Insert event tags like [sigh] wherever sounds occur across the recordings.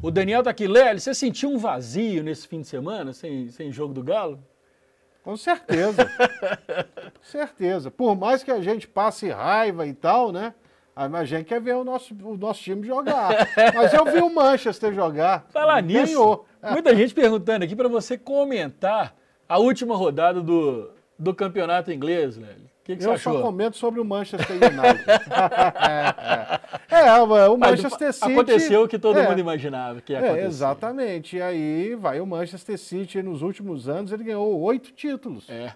O Daniel tá aqui. Lélio, você sentiu um vazio nesse fim de semana, sem, sem jogo do Galo? Com certeza. Com certeza. Por mais que a gente passe raiva e tal, né? Ah, a gente quer ver o nosso, o nosso time jogar. [laughs] Mas eu vi o Manchester jogar. Falar nisso. Ganhou. Muita gente perguntando aqui para você comentar a última rodada do, do campeonato inglês, Lélio. Que que eu só achou? comento sobre o Manchester United. é, [laughs] é. é, o Manchester Mas, City. Aconteceu que todo é, mundo imaginava que ia é, acontecer. exatamente. E aí vai o Manchester City. Nos últimos anos ele ganhou oito títulos. É.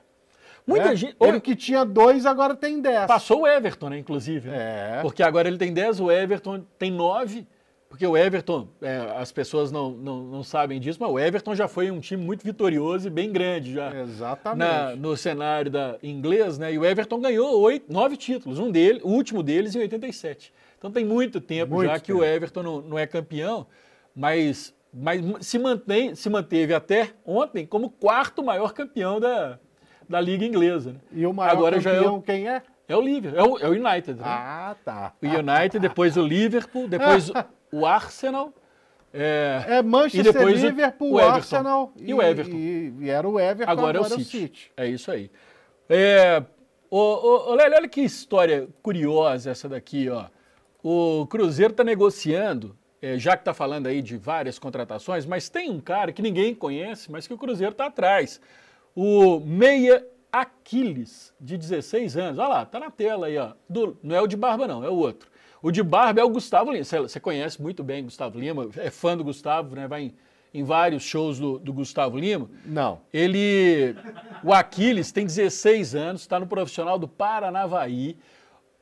Muita né? gente. Ele que tinha dois, agora tem dez. Passou o Everton, né, inclusive. Né? É. Porque agora ele tem dez, o Everton tem nove. Porque o Everton, é, as pessoas não, não, não, sabem disso, mas o Everton já foi um time muito vitorioso e bem grande já. Exatamente. Na, no cenário da inglês, né? E o Everton ganhou oito, nove títulos, um dele, o último deles em 87. Então tem muito tempo muito já tempo. que o Everton não, não é campeão, mas, mas se, mantém, se manteve até ontem como quarto maior campeão da, da Liga Inglesa. Né? E o maior Agora campeão já é o, quem é? É o Liverpool, é o, é o United. Né? Ah, tá. O United, depois o Liverpool, depois [laughs] o Arsenal. É, é Manchester, e Liverpool, o Arsenal e, e o Everton. E, e, era o Everton, agora, é agora é o City. City. É isso aí. É, Lélio, olha que história curiosa essa daqui, ó. O Cruzeiro está negociando, é, já que está falando aí de várias contratações, mas tem um cara que ninguém conhece, mas que o Cruzeiro está atrás. O Meia Aquiles, de 16 anos. Olha lá, está na tela aí, ó. Do, não é o de barba, não, é o outro. O de barba é o Gustavo Lima. Você conhece muito bem Gustavo Lima, é fã do Gustavo, né? Vai em, em vários shows do, do, Gustavo Lima. Não. Ele. O Aquiles tem 16 anos, está no profissional do Paranavaí.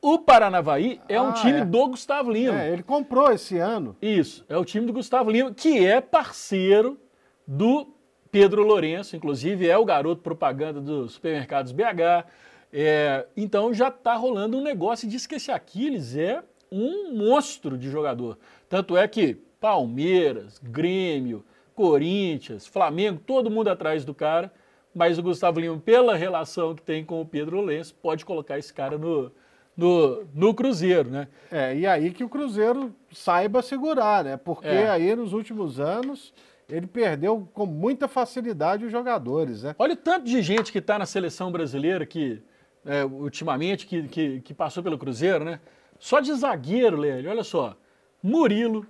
O Paranavaí é ah, um time é. do Gustavo Lima. É, ele comprou esse ano. Isso, é o time do Gustavo Lima, que é parceiro do Pedro Lourenço, inclusive é o garoto propaganda dos supermercados BH. É, então já está rolando um negócio e diz que esse Aquiles é um monstro de jogador. Tanto é que Palmeiras, Grêmio, Corinthians, Flamengo, todo mundo atrás do cara. Mas o Gustavo Lima, pela relação que tem com o Pedro Lenço, pode colocar esse cara no, no, no Cruzeiro, né? É, e aí que o Cruzeiro saiba segurar, né? Porque é. aí nos últimos anos ele perdeu com muita facilidade os jogadores, né? Olha o tanto de gente que está na seleção brasileira que, é, ultimamente, que, que, que passou pelo Cruzeiro, né? Só de zagueiro, Leandro, olha só. Murilo,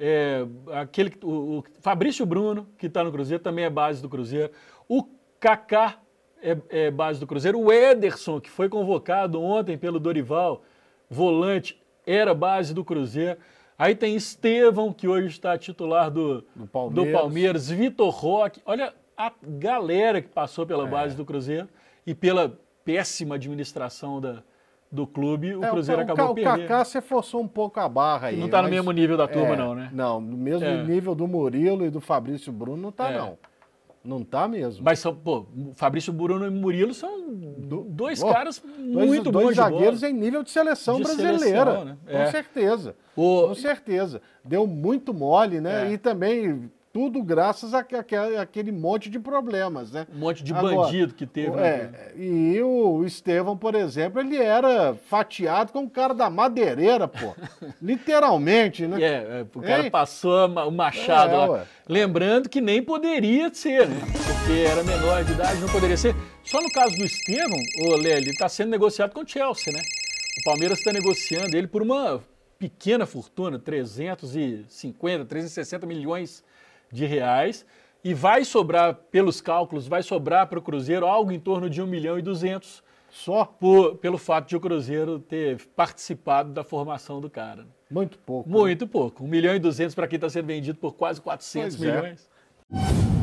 é, aquele, o, o Fabrício Bruno, que está no Cruzeiro, também é base do Cruzeiro. O Kaká é, é, base do Cruzeiro. O Ederson, que foi convocado ontem pelo Dorival, volante, era base do Cruzeiro. Aí tem Estevão, que hoje está titular do, do Palmeiras. do, Palmeiras. Vitor Roque. Olha a galera que passou pela é. base do Cruzeiro e pela péssima administração da, do clube, o é, Cruzeiro o, acabou o, perdendo. O Kaká você forçou um pouco a barra aí. Não está no mesmo nível da turma, é, não, né? Não, no mesmo é. nível do Murilo e do Fabrício Bruno não está, é. não. Não está mesmo. Mas são, pô, Fabrício Bruno e Murilo são dois caras muito dois, bons dois zagueiros bola. em nível de seleção de brasileira. Seleção, né? Com é. certeza. O... Com certeza. Deu muito mole, né? É. E também tudo graças a, a, a, aquele monte de problemas, né? Um monte de Agora, bandido que teve. Né? É, né? E o Estevão, por exemplo, ele era fatiado com o cara da madeireira, pô. [laughs] Literalmente, né? É, é o cara Ei? passou o machado é, lá. Lembrando que nem poderia ser, né? Porque era menor de idade, não poderia ser. Só no caso do Estevão, o Lely, está sendo negociado com o Chelsea, né? O Palmeiras está negociando ele por uma pequena fortuna, 350, 360 milhões de reais e vai sobrar, pelos cálculos, vai sobrar para o Cruzeiro algo em torno de 1 milhão e 200 só por, pelo fato de o Cruzeiro ter participado da formação do cara. Muito pouco. Né? Muito né? pouco. 1 milhão e 200 para quem está sendo vendido por quase 400 pois é. milhões. É.